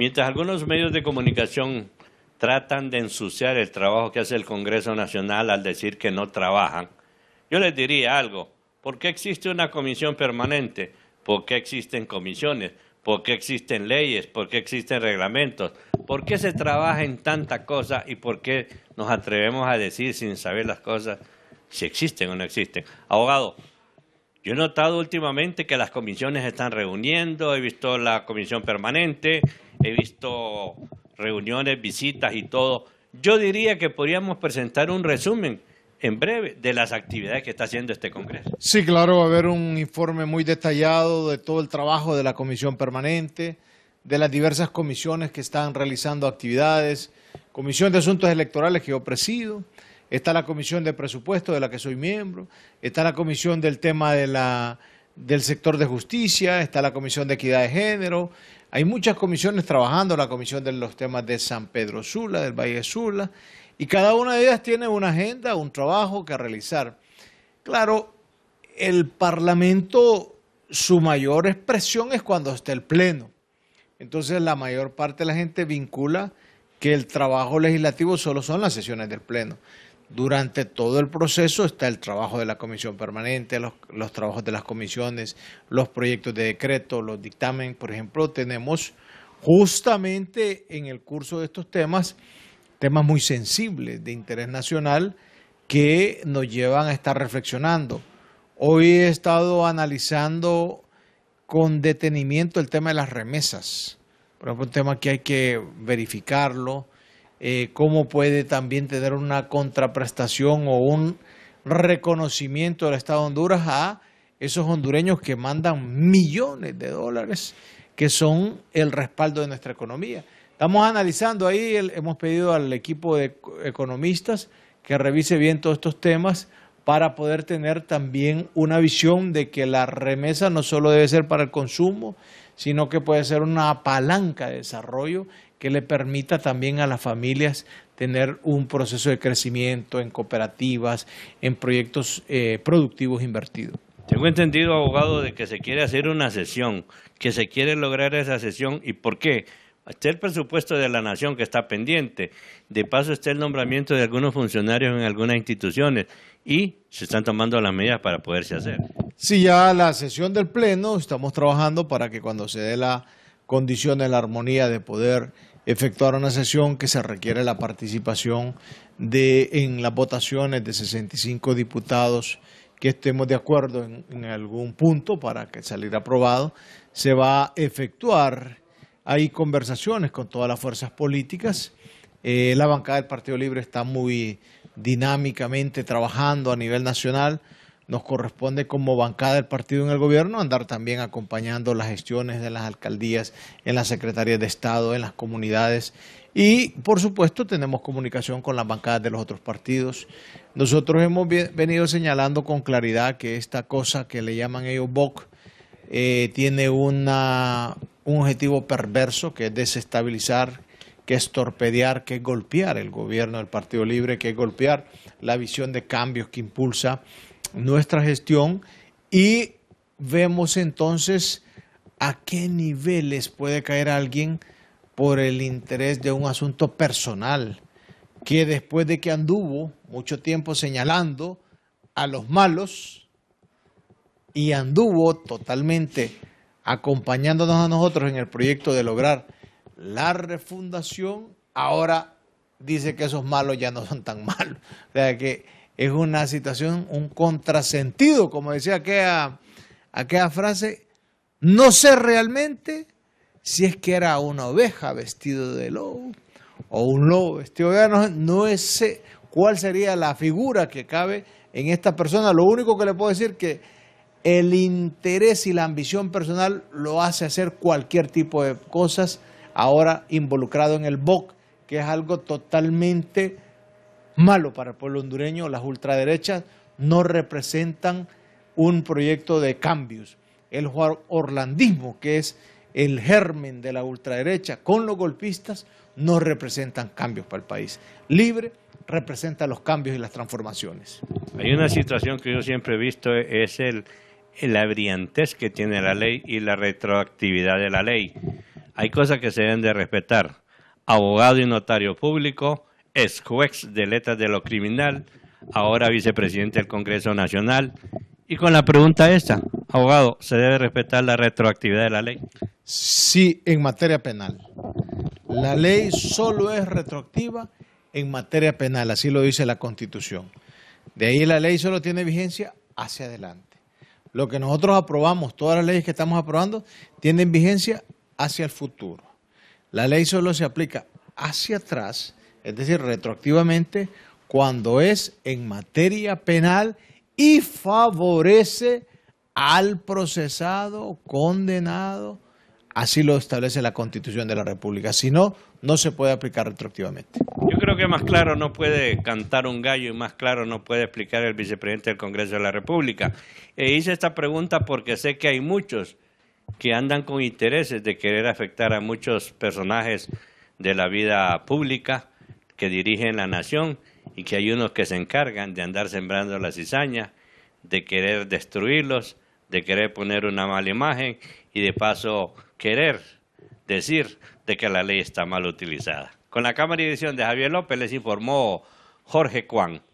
Mientras algunos medios de comunicación tratan de ensuciar el trabajo que hace el Congreso Nacional al decir que no trabajan, yo les diría algo. ¿Por qué existe una comisión permanente? ¿Por qué existen comisiones? ¿Por qué existen leyes? ¿Por qué existen reglamentos? ¿Por qué se trabaja en tanta cosa y por qué nos atrevemos a decir sin saber las cosas si existen o no existen? Abogado, yo he notado últimamente que las comisiones están reuniendo, he visto la comisión permanente, he visto reuniones, visitas y todo. Yo diría que podríamos presentar un resumen en breve de las actividades que está haciendo este Congreso. Sí, claro, va a haber un informe muy detallado de todo el trabajo de la comisión permanente, de las diversas comisiones que están realizando actividades, comisión de asuntos electorales que yo presido, está la comisión de presupuesto de la que soy miembro, está la comisión del tema del sector de justicia, está la comisión de equidad de género, hay muchas comisiones trabajando, la comisión de los temas de San Pedro Sula, del Valle de Sula, y cada una de ellas tiene una agenda, un trabajo que realizar. Claro, el Parlamento, su mayor expresión es cuando está el Pleno. Entonces la mayor parte de la gente vincula que el trabajo legislativo solo son las sesiones del Pleno. Durante todo el proceso está el trabajo de la comisión permanente, los, trabajos de las comisiones, los proyectos de decreto, los dictámenes. Por ejemplo, tenemos justamente en el curso de estos temas, temas muy sensibles de interés nacional que nos llevan a estar reflexionando. Hoy he estado analizando con detenimiento el tema de las remesas. Por ejemplo, un tema que hay que verificarlo, eh, cómo puede también tener una contraprestación o un reconocimiento del Estado de Honduras a esos hondureños que mandan millones de dólares que son el respaldo de nuestra economía. Estamos analizando ahí, hemos pedido al equipo de economistas que revise bien todos estos temas para poder tener también una visión de que la remesa no solo debe ser para el consumo, sino que puede ser una palanca de desarrollo que le permita también a las familias tener un proceso de crecimiento en cooperativas, en proyectos eh, productivos invertidos. Tengo entendido, abogado, de que se quiere hacer una sesión, que se quiere lograr esa sesión. ¿Y por qué? Está el presupuesto de la nación que está pendiente. De paso está el nombramiento de algunos funcionarios en algunas instituciones y se están tomando las medidas para poderse hacer. Sí, ya la sesión del Pleno estamos trabajando para que cuando se dé la condición de la armonía de poder efectuar una sesión que se requiere la participación de en las votaciones de 65 diputados que estemos de acuerdo en, algún punto para que salir aprobado, se va a efectuar hay conversaciones con todas las fuerzas políticas. Eh, la bancada del Partido Libre está muy dinámicamente trabajando a nivel nacional. Nos corresponde como bancada del partido en el gobierno andar también acompañando las gestiones de las alcaldías, en las secretarías de Estado, en las comunidades. Y por supuesto tenemos comunicación con las bancadas de los otros partidos. Nosotros hemos venido señalando con claridad que esta cosa que le llaman ellos VOC, eh, tiene una, un objetivo perverso que es desestabilizar, que es torpedear, que es golpear el gobierno del Partido Libre, que es golpear la visión de cambios que impulsa nuestra gestión y vemos entonces a qué niveles puede caer alguien por el interés de un asunto personal, que después de que anduvo mucho tiempo señalando a los malos, y anduvo totalmente acompañándonos a nosotros en el proyecto de lograr la refundación, ahora dice que esos malos ya no son tan malos. O sea que es una situación, un contrasentido, como decía aquella, aquella frase, no sé realmente si es que era una oveja vestida de lobo o un lobo vestido de oveja, no, no sé cuál sería la figura que cabe en esta persona. Lo único que le puedo decir que el interés y la ambición personal lo hace hacer cualquier tipo de cosas, ahora involucrado en el BOC, que es algo totalmente malo para el pueblo hondureño. Las ultraderechas no representan un proyecto de cambios. El orlandismo, que es el germen de la ultraderecha con los golpistas, no representan cambios para el país. Libre representa los cambios y las transformaciones. Hay una situación que yo siempre he visto, es el, la brillantez que tiene la ley y la retroactividad de la ley. Hay cosas que se deben de respetar. Abogado y notario público, ex juez de letras de lo criminal, ahora vicepresidente del Congreso Nacional. Y con la pregunta esta, abogado, ¿se debe respetar la retroactividad de la ley? Sí, en materia penal. La ley solo es retroactiva en materia penal, así lo dice la Constitución. De ahí la ley solo tiene vigencia hacia adelante. Lo que nosotros aprobamos, todas las leyes que estamos aprobando, tienen vigencia hacia el futuro. La ley solo se aplica hacia atrás, es decir, retroactivamente, cuando es en materia penal y favorece al procesado, condenado, Así lo establece la Constitución de la República. Si no, no se puede aplicar retroactivamente. Yo creo que más claro no puede cantar un gallo y más claro no puede explicar el vicepresidente del Congreso de la República. E hice esta pregunta porque sé que hay muchos que andan con intereses de querer afectar a muchos personajes de la vida pública que dirigen la nación y que hay unos que se encargan de andar sembrando la cizaña, de querer destruirlos de querer poner una mala imagen y de paso querer decir de que la ley está mal utilizada. Con la cámara de edición de Javier López les informó Jorge Cuán.